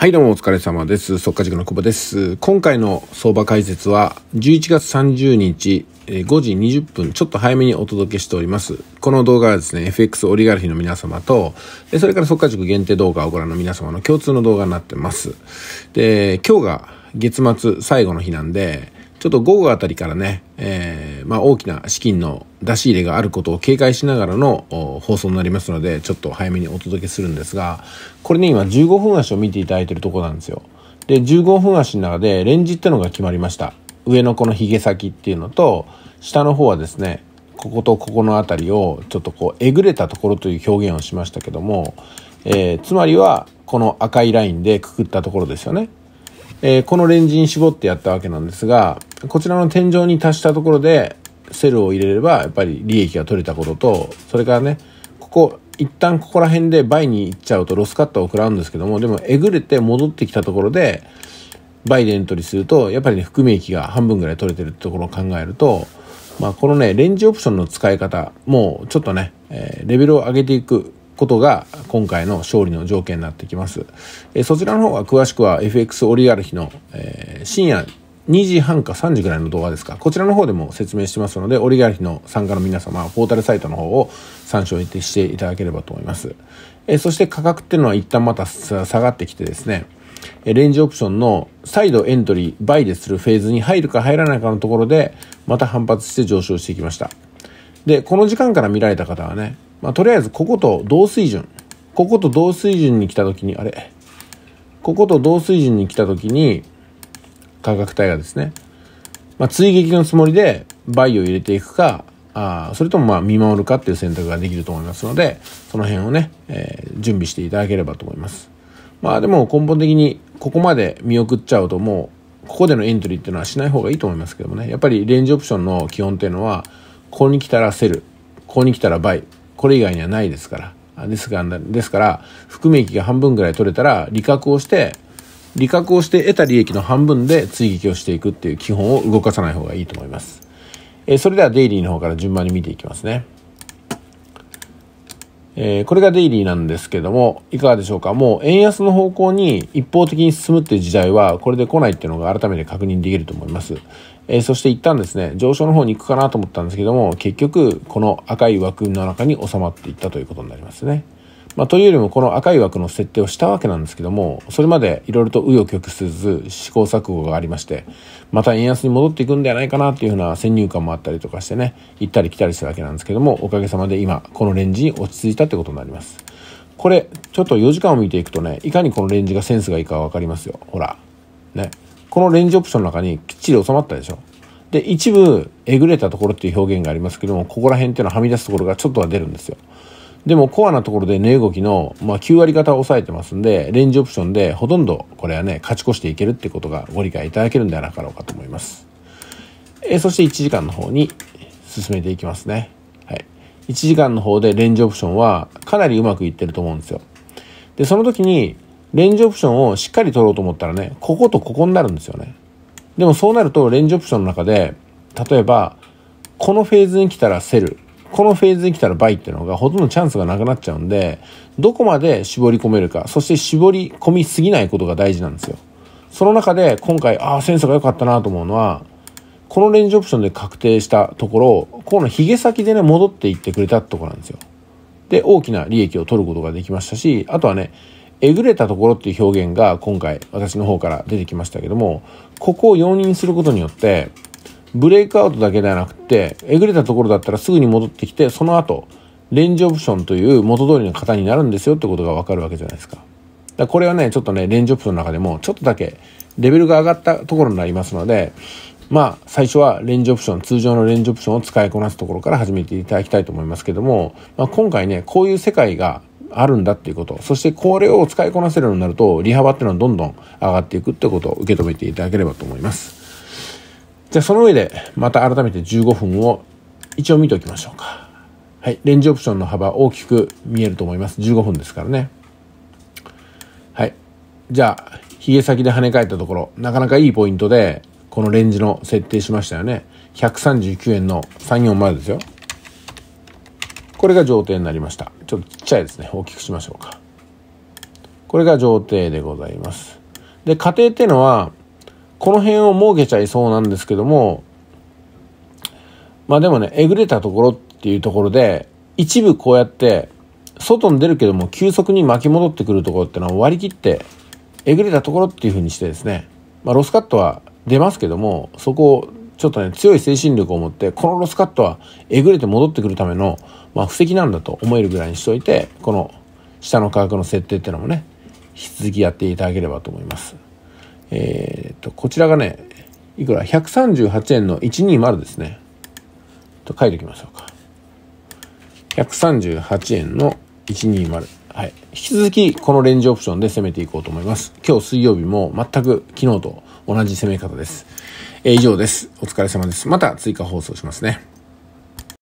はいどうもお疲れ様です。速稼塾の久保です。今回の相場解説は11月30日5時20分ちょっと早めにお届けしております。この動画はですね、FX オリガルヒの皆様と、それから速稼塾限定動画をご覧の皆様の共通の動画になってます。で、今日が月末最後の日なんで、ちょっと午後あたりからね、えー、まあ大きな資金の出し入れがあることを警戒しながらの放送になりますので、ちょっと早めにお届けするんですが、これね、今15分足を見ていただいているところなんですよ。で、15分足の中でレンジってのが決まりました。上のこのヒゲ先っていうのと、下の方はですね、こことここのあたりをちょっとこうえぐれたところという表現をしましたけども、えー、つまりはこの赤いラインでくくったところですよね。えー、このレンジに絞ってやったわけなんですが、こちらの天井に達したところでセルを入れればやっぱり利益が取れたこととそれからねここ一旦ここら辺で倍に行っちゃうとロスカットを食らうんですけどもでもえぐれて戻ってきたところで倍でエントリーするとやっぱりね含み益が半分ぐらい取れてるってところを考えると、まあ、このねレンジオプションの使い方もうちょっとね、えレベルを上げていくことが今回の勝利の条件になってきます、えそちらの方が詳しくは FX オリガルヒの、え深夜2時半か3時ぐらいの動画ですかこちらの方でも説明してますのでオリガルヒの参加の皆様ポータルサイトの方を参照していただければと思いますえそして価格っていうのは一旦また下がってきてですねレンジオプションの再度エントリー倍でするフェーズに入るか入らないかのところでまた反発して上昇していきましたでこの時間から見られた方はね、まあ、とりあえずここと同水準ここと同水準に来た時にあれここと同水準に来た時に価格帯がですね、まあ、追撃のつもりでバイを入れていくか、あそれともまあ見守るかっていう選択ができると思いますので、その辺をね、えー、準備していただければと思います。まあでも根本的にここまで見送っちゃうともう、ここでのエントリーっていうのはしない方がいいと思いますけどもね、やっぱりレンジオプションの基本っていうのは、ここに来たらセル、ここに来たらバイ、これ以外にはないですから、ですがですから、含み益が半分ぐらい取れたら、利確をして、利確をして得た利益の半分で追撃をしていくっていう基本を動かさない方がいいと思います。えー、それではデイリーの方から順番に見ていきますね。えー、これがデイリーなんですけども、いかがでしょうかもう円安の方向に一方的に進むっていう時代は、これで来ないっていうのが改めて確認できると思います。えー、そして一旦ですね、上昇の方に行くかなと思ったんですけども、結局、この赤い枠の中に収まっていったということになりますね。まあ、というよりもこの赤い枠の設定をしたわけなんですけどもそれまでいろいろと紆余曲折試行錯誤がありましてまた円安に戻っていくんではないかなっていうふうな先入観もあったりとかしてね行ったり来たりしたわけなんですけどもおかげさまで今このレンジに落ち着いたってことになります。これちょっと4時間を見ていくとねいかにこのレンジがセンスがいいか分かりますよほらねこのレンジオプションの中にきっちり収まったでしょで一部えぐれたところっていう表現がありますけどもここら辺っていうのははみ出すところがちょっとは出るんですよでもコアなところで値動きの、まあ、9割方を抑えてますんで、レンジオプションでほとんどこれはね、勝ち越していけるってことがご理解いただけるんではなかろうかと思います。えー、そして1時間の方に進めていきますね。はい。1時間の方でレンジオプションはかなりうまくいってると思うんですよ。で、その時にレンジオプションをしっかり取ろうと思ったらね、こことここになるんですよね。でもそうなるとレンジオプションの中で、例えば、このフェーズに来たらセル、このフェーズに来たら倍っていうのがほとんどチャンスがなくなっちゃうんで、どこまで絞り込めるか、そして絞り込みすぎないことが大事なんですよ。その中で今回、ああ、センスが良かったなと思うのは、このレンジオプションで確定したところ、ここのヒゲ先でね、戻っていってくれたところなんですよ。で、大きな利益を取ることができましたし、あとはね、えぐれたところっていう表現が今回私の方から出てきましたけども、ここを容認することによって、ブレイクアウトだけではなくてえぐれたところだったらすぐに戻ってきてその後レンジオプションという元通りの型になるんですよってことが分かるわけじゃないですか。だこれはねちょっとねレンジオプションの中でもちょっとだけレベルが上がったところになりますのでまあ最初はレンジオプション通常のレンジオプションを使いこなすところから始めていただきたいと思いますけども、まあ、今回ねこういう世界があるんだっていうことそしてこれを使いこなせるようになると利幅っていうのはどんどん上がっていくってことを受け止めていただければと思います。じゃあその上でまた改めて15分を一応見ておきましょうか。はい、レンジオプションの幅大きく見えると思います。15分ですからね。はい。じゃあ、髭先で跳ね返ったところ、なかなかいいポイントで、このレンジの設定しましたよね。139円の34までですよ。これが上底になりました。ちょっとちっちゃいですね。大きくしましょうか。これが上底でございます。で、家庭ってのは、この辺を設けちゃいそうなんですけども、まあでもね、えぐれたところっていうところで、一部こうやって、外に出るけども急速に巻き戻ってくるところってのは割り切って、えぐれたところっていうふうにしてですね、まあロスカットは出ますけども、そこをちょっとね、強い精神力を持って、このロスカットはえぐれて戻ってくるための、まあ布石なんだと思えるぐらいにしといて、この下の価格の設定っていうのもね、引き続きやっていただければと思います。えー、っと、こちらがね、いくら ?138 円の120ですね。と書いておきましょうか。138円の120。はい。引き続き、このレンジオプションで攻めていこうと思います。今日水曜日も全く昨日と同じ攻め方です。えー、以上です。お疲れ様です。また追加放送しますね。